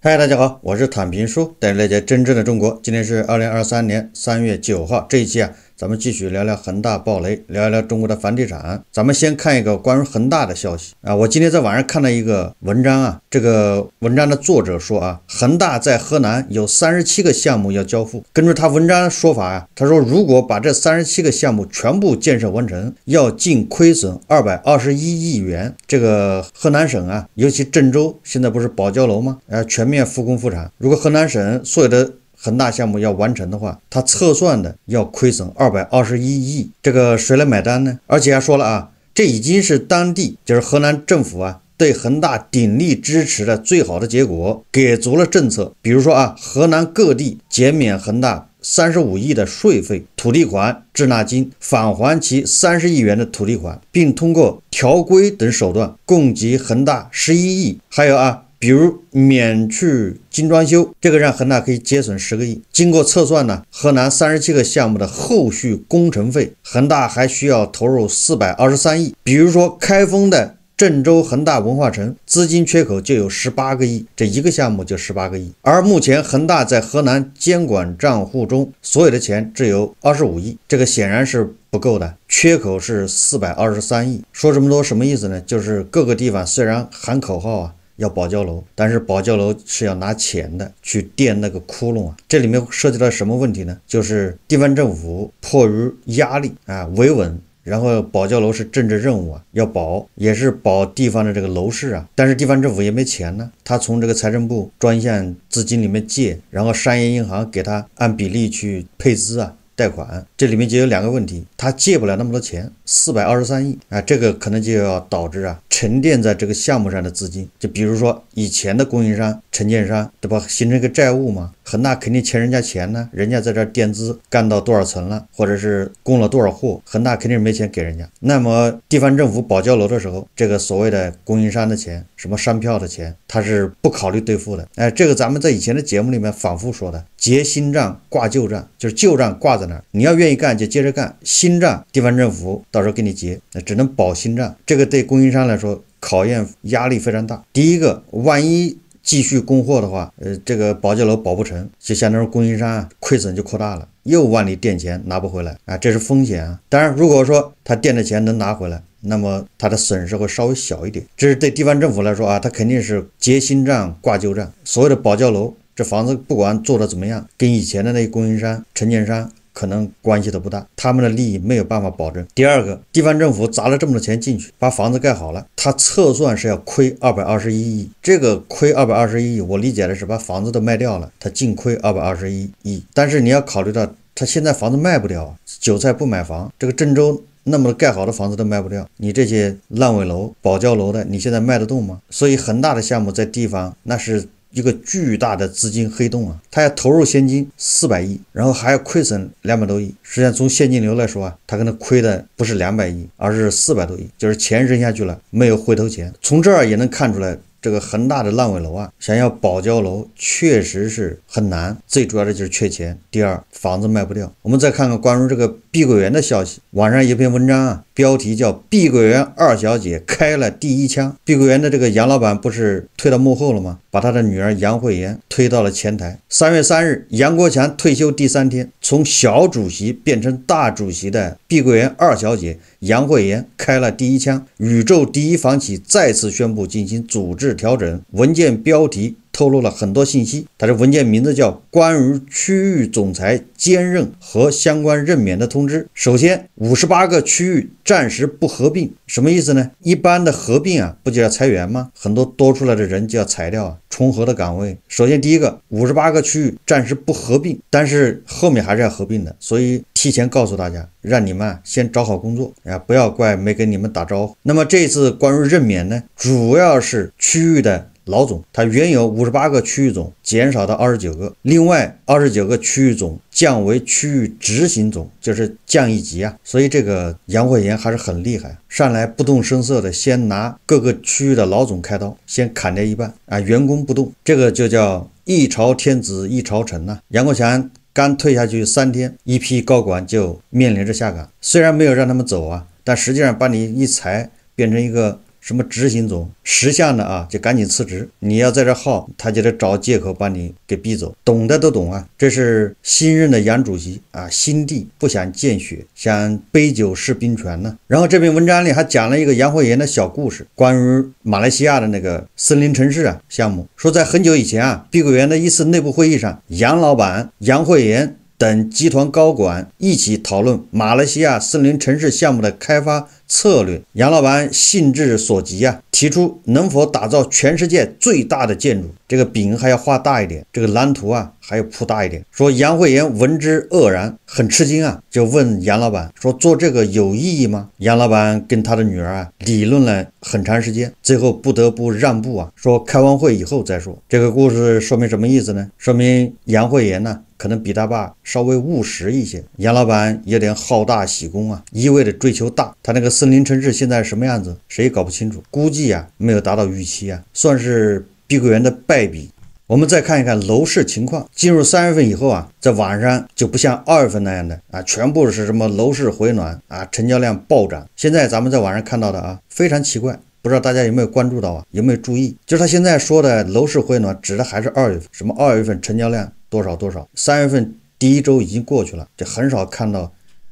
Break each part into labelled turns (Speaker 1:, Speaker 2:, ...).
Speaker 1: 嗨，大家好，我是坦平叔，带你了解真正的中国。今天是二零二三年三月九号，这一期啊。咱们继续聊聊恒大暴雷，聊一聊中国的房地产。咱们先看一个关于恒大的消息啊，我今天在网上看到一个文章啊，这个文章的作者说啊，恒大在河南有三十七个项目要交付。根据他文章说法啊，他说如果把这三十七个项目全部建设完成，要净亏损二百二十一亿元。这个河南省啊，尤其郑州现在不是保交楼吗？啊，全面复工复产。如果河南省所有的恒大项目要完成的话，它测算的要亏损二百二十一亿，这个谁来买单呢？而且还说了啊，这已经是当地，就是河南政府啊，对恒大鼎力支持的最好的结果，给足了政策。比如说啊，河南各地减免恒大三十五亿的税费、土地款、滞纳金，返还其三十亿元的土地款，并通过调规等手段，共计恒大十一亿。还有啊。比如免去精装修，这个让恒大可以节省十个亿。经过测算呢，河南三十七个项目的后续工程费，恒大还需要投入四百二十三亿。比如说开封的郑州恒大文化城，资金缺口就有十八个亿，这一个项目就十八个亿。而目前恒大在河南监管账户中所有的钱只有二十五亿，这个显然是不够的，缺口是四百二十三亿。说这么多什么意思呢？就是各个地方虽然喊口号啊。要保交楼，但是保交楼是要拿钱的去垫那个窟窿啊，这里面涉及到什么问题呢？就是地方政府迫于压力啊，维稳，然后保交楼是政治任务啊，要保也是保地方的这个楼市啊，但是地方政府也没钱呢，他从这个财政部专项资金里面借，然后商业银行给他按比例去配资啊，贷款，这里面就有两个问题，他借不了那么多钱。四百二十三亿啊，这个可能就要导致啊沉淀在这个项目上的资金，就比如说以前的供应商、承建商，对吧？形成一个债务嘛。恒大肯定欠人家钱呢，人家在这垫资干到多少层了，或者是供了多少货，恒大肯定是没钱给人家。那么地方政府保交楼的时候，这个所谓的供应商的钱、什么商票的钱，他是不考虑兑付的。哎，这个咱们在以前的节目里面反复说的，结新账挂旧账，就是旧账挂在那儿，你要愿意干就接着干，新账地方政府。到时候给你结，那只能保新账，这个对供应商来说考验压力非常大。第一个，万一继续供货的话，呃，这个保交楼保不成就，相当于供应商啊亏损就扩大了，又往里垫钱拿不回来啊，这是风险啊。当然，如果说他垫的钱能拿回来，那么他的损失会稍微小一点。这是对地方政府来说啊，他肯定是结新账挂旧账，所谓的保交楼这房子不管做的怎么样，跟以前的那些供应商、承建商。可能关系都不大，他们的利益没有办法保证。第二个，地方政府砸了这么多钱进去，把房子盖好了，他测算是要亏二百二十一亿。这个亏二百二十一亿，我理解的是把房子都卖掉了，他净亏二百二十一亿。但是你要考虑到，他现在房子卖不掉，韭菜不买房，这个郑州那么多盖好的房子都卖不掉，你这些烂尾楼、保交楼的，你现在卖得动吗？所以恒大的项目在地方那是。一个巨大的资金黑洞啊，他要投入现金四百亿，然后还要亏损两百多亿。实际上从现金流来说啊，他可能亏的不是两百亿，而是四百多亿，就是钱扔下去了没有回头钱。从这儿也能看出来，这个恒大的烂尾楼啊，想要保交楼确实是很难。最主要的就是缺钱，第二房子卖不掉。我们再看看关于这个碧桂园的消息，网上一篇文章啊。标题叫《碧桂园二小姐开了第一枪》，碧桂园的这个杨老板不是退到幕后了吗？把他的女儿杨惠妍推到了前台。三月三日，杨国强退休第三天，从小主席变成大主席的碧桂园二小姐杨惠妍开了第一枪。宇宙第一房企再次宣布进行组织调整，文件标题。透露了很多信息，他的文件名字叫《关于区域总裁兼任和相关任免的通知》。首先，五十八个区域暂时不合并，什么意思呢？一般的合并啊，不就要裁员吗？很多多出来的人就要裁掉啊，重合的岗位。首先，第一个，五十八个区域暂时不合并，但是后面还是要合并的，所以提前告诉大家，让你们先找好工作啊，不要怪没跟你们打招呼。那么这次关于任免呢，主要是区域的。老总，他原有五十八个区域总，减少到二十九个，另外二十九个区域总降为区域执行总，就是降一级啊。所以这个杨慧妍还是很厉害，上来不动声色的先拿各个区域的老总开刀，先砍掉一半啊，员工不动，这个就叫一朝天子一朝臣呐。杨国强刚退下去三天，一批高管就面临着下岗，虽然没有让他们走啊，但实际上把你一裁，变成一个。什么执行总识相的啊，就赶紧辞职。你要在这耗，他就得找借口把你给逼走。懂的都懂啊，这是新任的杨主席啊，心地不想见血，想杯酒释兵权呢。然后这篇文章里还讲了一个杨惠妍的小故事，关于马来西亚的那个森林城市啊项目，说在很久以前啊，碧桂园的一次内部会议上，杨老板杨惠妍。等集团高管一起讨论马来西亚森林城市项目的开发策略。杨老板兴致所及啊，提出能否打造全世界最大的建筑，这个饼还要画大一点，这个蓝图啊还要铺大一点。说杨慧妍闻之愕然，很吃惊啊，就问杨老板说做这个有意义吗？杨老板跟他的女儿啊理论了很长时间，最后不得不让步啊，说开完会以后再说。这个故事说明什么意思呢？说明杨慧妍呢？可能比他爸稍微务实一些，杨老板有点好大喜功啊，一味的追求大，他那个森林城市现在什么样子，谁也搞不清楚，估计啊没有达到预期啊，算是碧桂园的败笔。我们再看一看楼市情况，进入三月份以后啊，在晚上就不像二月份那样的啊，全部是什么楼市回暖啊，成交量暴涨。现在咱们在网上看到的啊，非常奇怪，不知道大家有没有关注到啊，有没有注意？就是他现在说的楼市回暖，指的还是二月份，什么二月份成交量。多少多少？三月份第一周已经过去了，就很少看到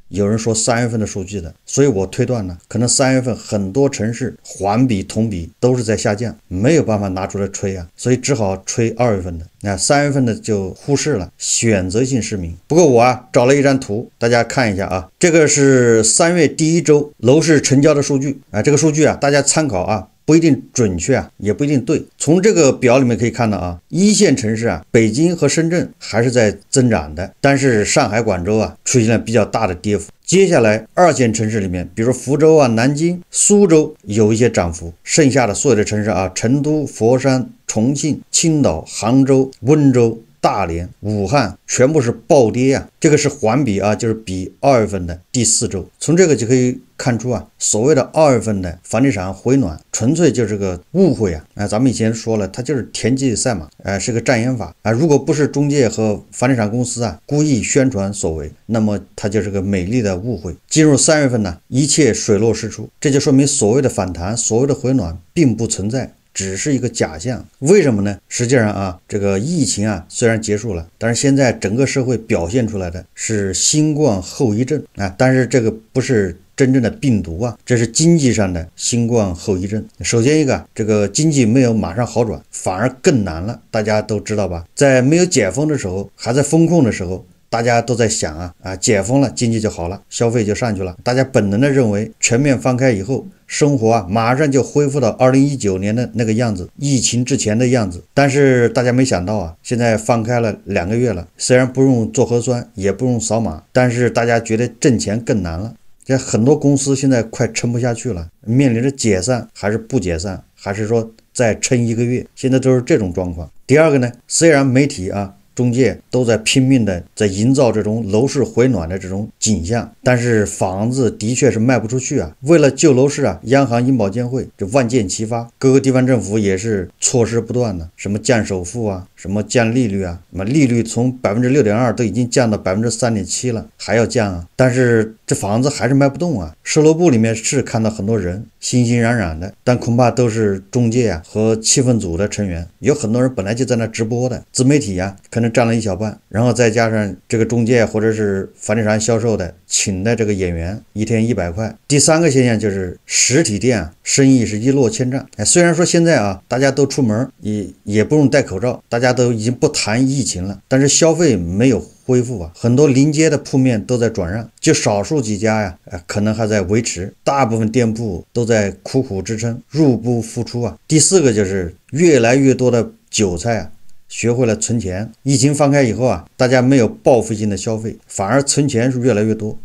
Speaker 1: 有人说三月份的数据的。所以我推断呢，可能三月份很多城市环比、同比都是在下降，没有办法拿出来吹啊，所以只好吹二月份的，那三月份的就忽视了，选择性失明。不过我啊，找了一张图，大家看一下啊，这个是三月第一周楼市成交的数据啊，这个数据啊，大家参考啊。不一定准确啊，也不一定对。从这个表里面可以看到啊，一线城市啊，北京和深圳还是在增长的，但是上海、广州啊出现了比较大的跌幅。接下来二线城市里面，比如福州啊、南京、苏州有一些涨幅，剩下的所有的城市啊，成都、佛山、重庆、青岛、杭州、温州。大连、武汉全部是暴跌呀，这个是环比啊，就是比二月份的第四周，从这个就可以看出啊，所谓的二月份的房地产回暖，纯粹就是个误会啊！啊，咱们以前说了，它就是田忌赛马，哎，是个障眼法啊！如果不是中介和房地产公司啊故意宣传所为，那么它就是个美丽的误会。进入三月份呢，一切水落石出，这就说明所谓的反弹、所谓的回暖并不存在。只是一个假象，为什么呢？实际上啊，这个疫情啊虽然结束了，但是现在整个社会表现出来的是新冠后遗症啊，但是这个不是真正的病毒啊，这是经济上的新冠后遗症。首先一个，这个经济没有马上好转，反而更难了，大家都知道吧？在没有解封的时候，还在封控的时候。大家都在想啊啊，解封了，经济就好了，消费就上去了。大家本能的认为，全面放开以后，生活啊马上就恢复到二零一九年的那个样子，疫情之前的样子。但是大家没想到啊，现在放开了两个月了，虽然不用做核酸，也不用扫码，但是大家觉得挣钱更难了。这很多公司现在快撑不下去了，面临着解散还是不解散，还是说再撑一个月，现在都是这种状况。第二个呢，虽然媒体啊。中介都在拼命的在营造这种楼市回暖的这种景象，但是房子的确是卖不出去啊！为了救楼市啊，央行、银保监会就万箭齐发，各个地方政府也是措施不断的，什么降首付啊。什么降利率啊？什么利率从百分之六点二都已经降到百分之三点七了，还要降啊？但是这房子还是卖不动啊！售楼部里面是看到很多人，欣欣然然的，但恐怕都是中介啊和气氛组的成员。有很多人本来就在那直播的，自媒体啊，可能占了一小半，然后再加上这个中介或者是房地产销售的。请的这个演员一天一百块。第三个现象就是实体店啊，生意是一落千丈。哎，虽然说现在啊，大家都出门也也不用戴口罩，大家都已经不谈疫情了，但是消费没有恢复啊。很多临街的铺面都在转让，就少数几家呀，可能还在维持，大部分店铺都在苦苦支撑，入不敷出啊。第四个就是越来越多的韭菜啊。学会了存钱，疫情放开以后啊，大家没有报复性的消费，反而存钱是越来越多。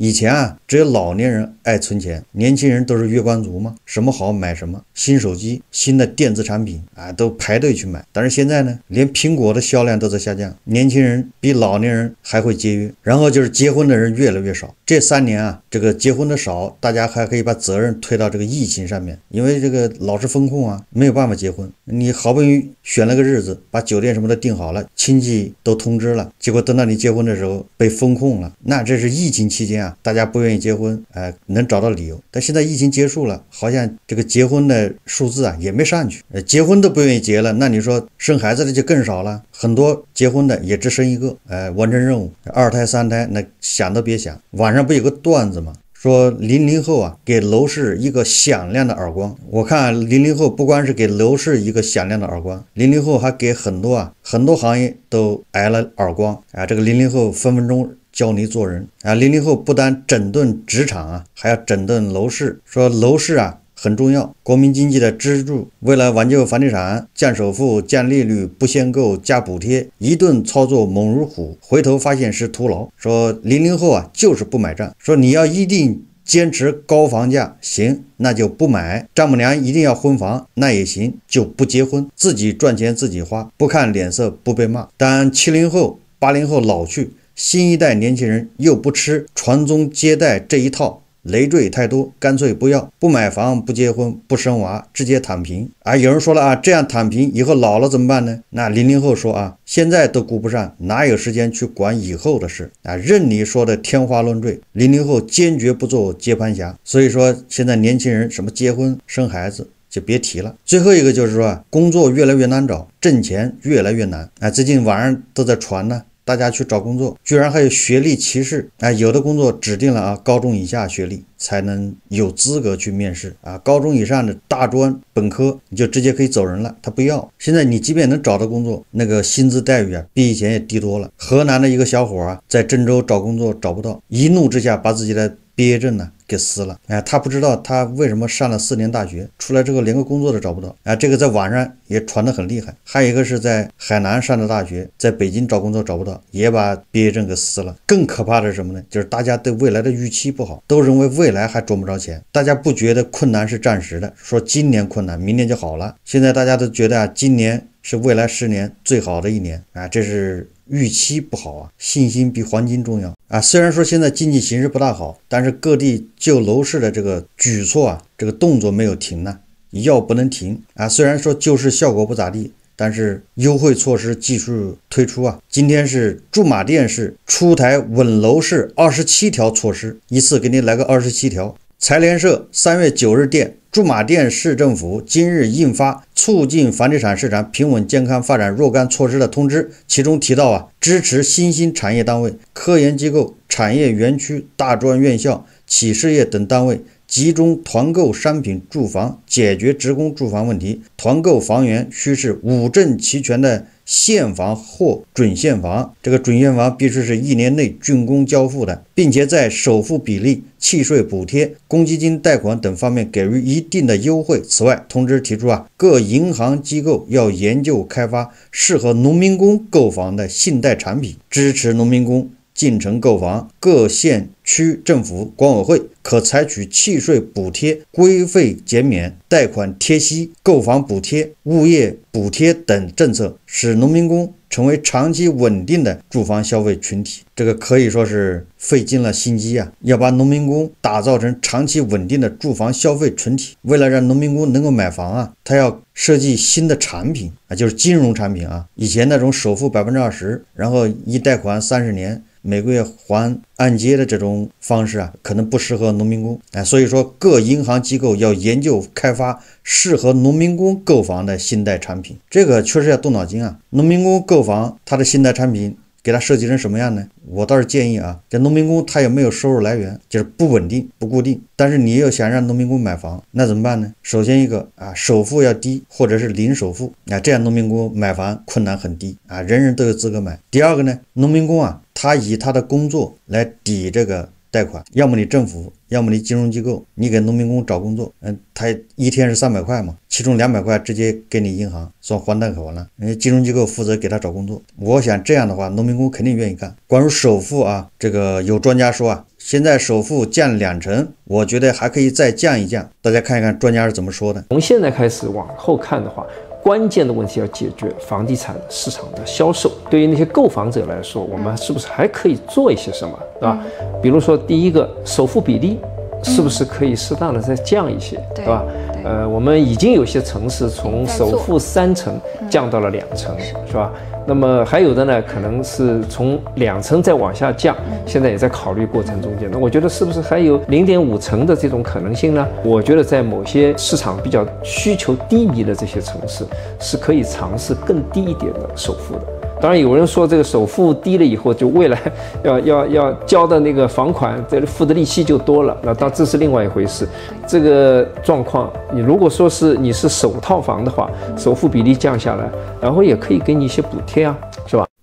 Speaker 1: 以前啊，只有老年人爱存钱，年轻人都是月光族嘛，什么好买什么，新手机、新的电子产品啊，都排队去买。但是现在呢，连苹果的销量都在下降。年轻人比老年人还会节约。然后就是结婚的人越来越少。这三年啊，这个结婚的少，大家还可以把责任推到这个疫情上面，因为这个老是风控啊，没有办法结婚。你好不容易选了个日子，把酒店什么的订好了，亲戚都通知了，结果等到你结婚的时候被风控了，那这是疫情期间啊。大家不愿意结婚，哎，能找到理由。但现在疫情结束了，好像这个结婚的数字啊也没上去，呃，结婚都不愿意结了，那你说生孩子的就更少了，很多结婚的也只生一个，哎，完成任务。二胎、三胎那想都别想。网上不有个段子吗？说零零后啊给楼市一个响亮的耳光。我看零零后不光是给楼市一个响亮的耳光，零零后还给很多啊很多行业都挨了耳光啊。这个零零后分分钟。教你做人啊！零零后不但整顿职场啊，还要整顿楼市。说楼市啊很重要，国民经济的支柱。为了挽救房地产，降首付、降利率、不限购、加补贴，一顿操作猛如虎，回头发现是徒劳。说零零后啊，就是不买账。说你要一定坚持高房价，行，那就不买。丈母娘一定要婚房，那也行，就不结婚，自己赚钱自己花，不看脸色，不被骂。当七零后、八零后老去。新一代年轻人又不吃传宗接代这一套，累赘太多，干脆不要，不买房，不结婚，不生娃，直接躺平啊！有人说了啊，这样躺平以后老了怎么办呢？那零零后说啊，现在都顾不上，哪有时间去管以后的事啊？任你说的天花乱坠，零零后坚决不做接盘侠。所以说，现在年轻人什么结婚生孩子就别提了。最后一个就是说，工作越来越难找，挣钱越来越难。哎，最近网上都在传呢。大家去找工作，居然还有学历歧视啊！有的工作指定了啊，高中以下学历才能有资格去面试啊，高中以上的大专、本科你就直接可以走人了，他不要。现在你即便能找到工作，那个薪资待遇啊，比以前也低多了。河南的一个小伙啊，在郑州找工作找不到，一怒之下把自己的毕业证呢，给撕了。哎，他不知道他为什么上了四年大学，出来之后连个工作都找不到。哎，这个在网上也传的很厉害。还有一个是在海南上的大学，在北京找工作找不到，也把毕业证给撕了。更可怕的是什么呢？就是大家对未来的预期不好，都认为未来还赚不着钱。大家不觉得困难是暂时的，说今年困难，明年就好了。现在大家都觉得啊，今年。是未来十年最好的一年啊！这是预期不好啊，信心比黄金重要啊！虽然说现在经济形势不大好，但是各地救楼市的这个举措啊，这个动作没有停呢，药不能停啊！虽然说救市效果不咋地，但是优惠措施继续推出啊！今天是驻马店市出台稳楼市二十七条措施，一次给你来个二十七条。财联社三月九日电。驻马店市政府今日印发《促进房地产市场平稳健康发展若干措施的通知》，其中提到啊，支持新兴产业单位、科研机构、产业园区、大专院校、企事业等单位。集中团购商品住房，解决职工住房问题。团购房源需是五证齐全的现房或准现房，这个准现房必须是一年内竣工交付的，并且在首付比例、契税补贴、公积金贷款等方面给予一定的优惠。此外，通知提出啊，各银行机构要研究开发适合农民工购房的信贷产品，支持农民工。进城购房，各县区政府、管委会可采取契税补贴、规费减免、贷款贴息、购房补贴、物业补贴等政策，使农民工成为长期稳定的住房消费群体。这个可以说是费尽了心机啊！要把农民工打造成长期稳定的住房消费群体。为了让农民工能够买房啊，他要设计新的产品啊，就是金融产品啊。以前那种首付百分之二十，然后一贷款三十年。每个月还按揭的这种方式啊，可能不适合农民工哎，所以说各银行机构要研究开发适合农民工购房的信贷产品，这个确实要动脑筋啊。农民工购房，他的信贷产品。给他设计成什么样呢？我倒是建议啊，这农民工他也没有收入来源，就是不稳定、不固定。但是你又想让农民工买房，那怎么办呢？首先一个啊，首付要低，或者是零首付啊，这样农民工买房困难很低啊，人人都有资格买。第二个呢，农民工啊，他以他的工作来抵这个贷款，要么你政府。要么你金融机构，你给农民工找工作，嗯，他一天是三百块嘛，其中两百块直接给你银行算还贷款了，家金融机构负责给他找工作。我想这样的话，农民工肯定愿意干。关于首付啊，这个有专家说啊，现在首付降两成，我觉得还可以再降一降。大家看一看专家是怎么说的。从现在开始往后看的话。关键的问题要解决房地产市场的销售。对于那些购房者来说，我们是不是还可以做一些什么，对吧？比如说，第一个首付比例是不是可以适当的再降一些，对吧？呃，我们已经有些城市从首付三成降到了两成，是吧？那么还有的呢，可能是从两层再往下降，现在也在考虑过程中间。那我觉得是不是还有零点五成的这种可能性呢？我觉得在某些市场比较需求低迷的这些城市，是可以尝试更低一点的首付的。当然，有人说这个首付低了以后，就未来 要要要交的那个房款，这付的利息就多了。那当然这是另外一回事。这个状况，你如果说是你是首套房的话，首付比例降下来，然后也可以给你一些补贴啊。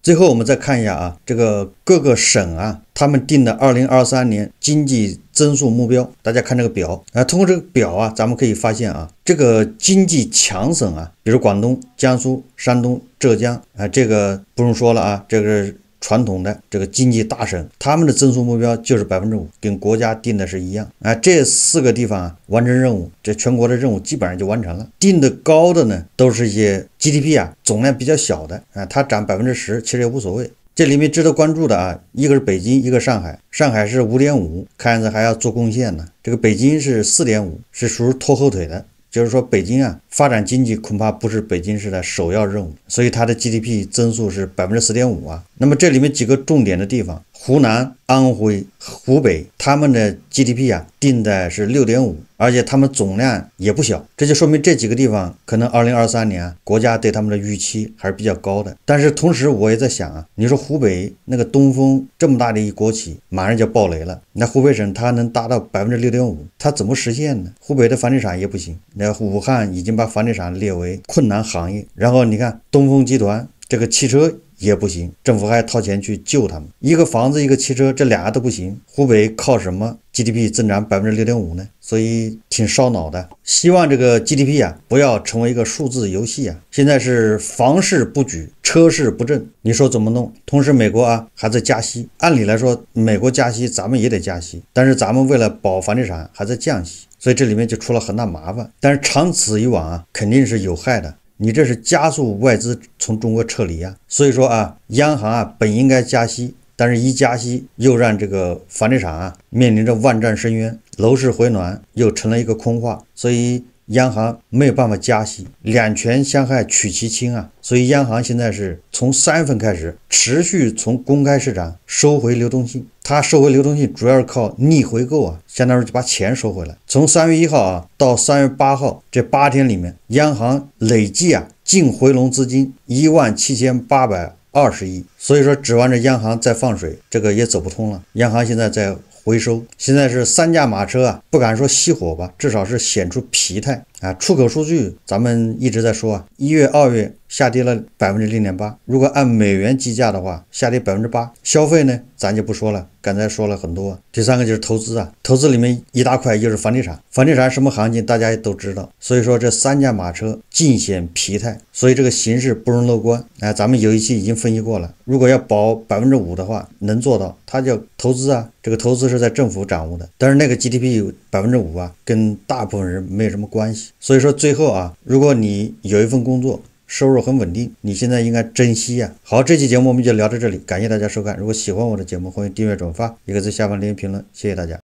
Speaker 1: 最后我们再看一下啊，这个各个省啊，他们定的二零二三年经济增速目标。大家看这个表啊，通过这个表啊，咱们可以发现啊，这个经济强省啊，比如广东、江苏、山东、浙江啊，这个不用说了啊，这个。传统的这个经济大省，他们的增速目标就是百分之五，跟国家定的是一样。哎，这四个地方啊，完成任务，这全国的任务基本上就完成了。定的高的呢，都是一些 GDP 啊总量比较小的，啊，它涨百分之十其实也无所谓。这里面值得关注的啊，一个是北京，一个上海。上海是五点五，看样子还要做贡献呢。这个北京是四点五，是属于拖后腿的。就是说，北京啊，发展经济恐怕不是北京市的首要任务，所以它的 GDP 增速是百分之四点五啊。那么这里面几个重点的地方。湖南、安徽、湖北，他们的 GDP 啊，定的是六点五，而且他们总量也不小，这就说明这几个地方可能二零二三年国家对他们的预期还是比较高的。但是同时我也在想啊，你说湖北那个东风这么大的一国企，马上就要暴雷了，那湖北省它能达到百分之六点五，它怎么实现呢？湖北的房地产也不行，那武汉已经把房地产列为困难行业，然后你看东风集团这个汽车。也不行，政府还掏钱去救他们，一个房子，一个汽车，这俩都不行。湖北靠什么 GDP 增长百分之六点五呢？所以挺烧脑的。希望这个 GDP 啊，不要成为一个数字游戏啊。现在是房市不举，车市不振，你说怎么弄？同时，美国啊还在加息，按理来说，美国加息，咱们也得加息，但是咱们为了保房地产，还在降息，所以这里面就出了很大麻烦。但是长此以往啊，肯定是有害的。你这是加速外资从中国撤离呀！所以说啊，央行啊本应该加息，但是一加息又让这个房地产啊面临着万丈深渊，楼市回暖又成了一个空话，所以。央行没有办法加息，两权相害取其轻啊，所以央行现在是从三月份开始，持续从公开市场收回流动性。它收回流动性主要是靠逆回购啊，相当于就把钱收回来。从三月一号啊到三月八号这八天里面，央行累计啊净回笼资金一万七千八百二十亿。所以说，指望着央行再放水，这个也走不通了。央行现在在。回收现在是三驾马车啊，不敢说熄火吧，至少是显出疲态。啊，出口数据咱们一直在说啊，一月、二月下跌了百分之零点八，如果按美元计价的话，下跌百分之八。消费呢，咱就不说了，刚才说了很多。第三个就是投资啊，投资里面一大块就是房地产，房地产什么行情大家也都知道，所以说这三驾马车尽显疲态，所以这个形势不容乐观。哎，咱们有一期已经分析过了，如果要保百分之五的话，能做到。它叫投资啊，这个投资是在政府掌握的，但是那个 GDP 有百分之五啊，跟大部分人没有什么关系。所以说最后啊，如果你有一份工作，收入很稳定，你现在应该珍惜呀。好，这期节目我们就聊到这里，感谢大家收看。如果喜欢我的节目，欢迎订阅、转发，一个在下方留言评论，谢谢大家。